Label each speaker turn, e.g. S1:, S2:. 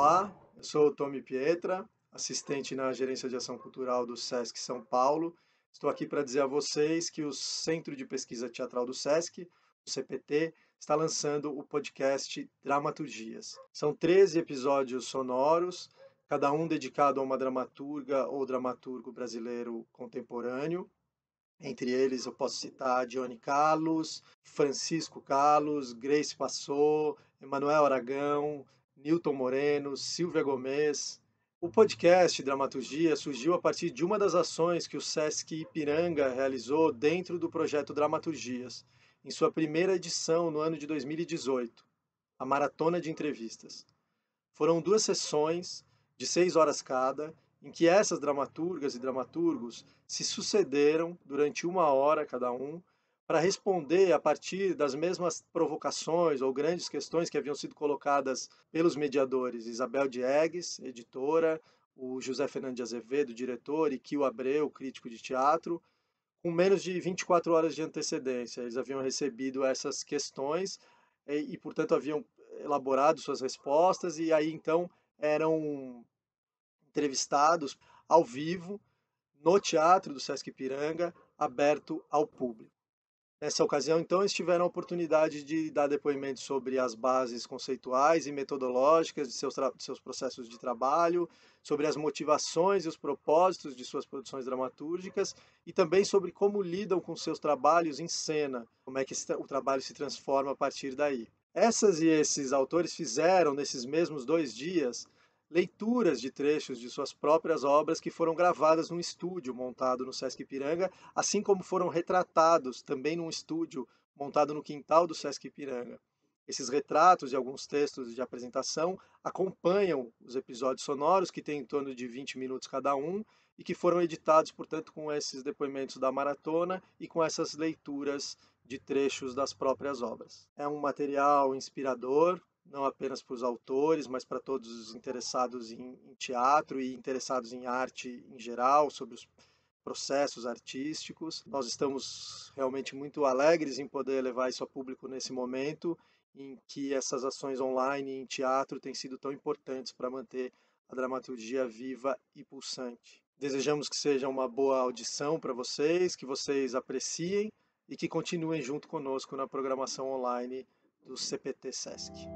S1: Olá, eu sou o Tomi Pietra, assistente na Gerência de Ação Cultural do SESC São Paulo. Estou aqui para dizer a vocês que o Centro de Pesquisa Teatral do SESC, o CPT, está lançando o podcast Dramaturgias. São 13 episódios sonoros, cada um dedicado a uma dramaturga ou dramaturgo brasileiro contemporâneo. Entre eles eu posso citar Johnny Carlos, Francisco Carlos, Grace Passot, Emanuel Aragão, Newton Moreno, Silvia Gomes. O podcast Dramaturgia surgiu a partir de uma das ações que o SESC Ipiranga realizou dentro do projeto Dramaturgias, em sua primeira edição no ano de 2018, a Maratona de Entrevistas. Foram duas sessões, de seis horas cada, em que essas dramaturgas e dramaturgos se sucederam durante uma hora cada um para responder a partir das mesmas provocações ou grandes questões que haviam sido colocadas pelos mediadores Isabel Diegues, editora, o José Fernandes de Azevedo, diretor, e Kio Abreu, crítico de teatro, com menos de 24 horas de antecedência. Eles haviam recebido essas questões e, e portanto, haviam elaborado suas respostas e aí, então, eram entrevistados ao vivo no Teatro do Sesc Piranga, aberto ao público. Nessa ocasião, então, eles tiveram a oportunidade de dar depoimento sobre as bases conceituais e metodológicas de seus, de seus processos de trabalho, sobre as motivações e os propósitos de suas produções dramatúrgicas e também sobre como lidam com seus trabalhos em cena, como é que o trabalho se transforma a partir daí. Essas e esses autores fizeram, nesses mesmos dois dias, leituras de trechos de suas próprias obras que foram gravadas num estúdio montado no Sesc Ipiranga, assim como foram retratados também num estúdio montado no quintal do Sesc Ipiranga. Esses retratos e alguns textos de apresentação acompanham os episódios sonoros, que têm em torno de 20 minutos cada um, e que foram editados, portanto, com esses depoimentos da maratona e com essas leituras de trechos das próprias obras. É um material inspirador, não apenas para os autores, mas para todos os interessados em, em, teatro e interessados em arte em geral, sobre os processos artísticos. Nós estamos realmente muito alegres em poder levar isso a público nesse momento em que essas ações online em teatro têm sido tão importantes para manter a dramaturgia viva e pulsante. Desejamos que seja uma boa audição para vocês, que vocês apreciem e que continuem junto conosco na programação online do CPT Sesc.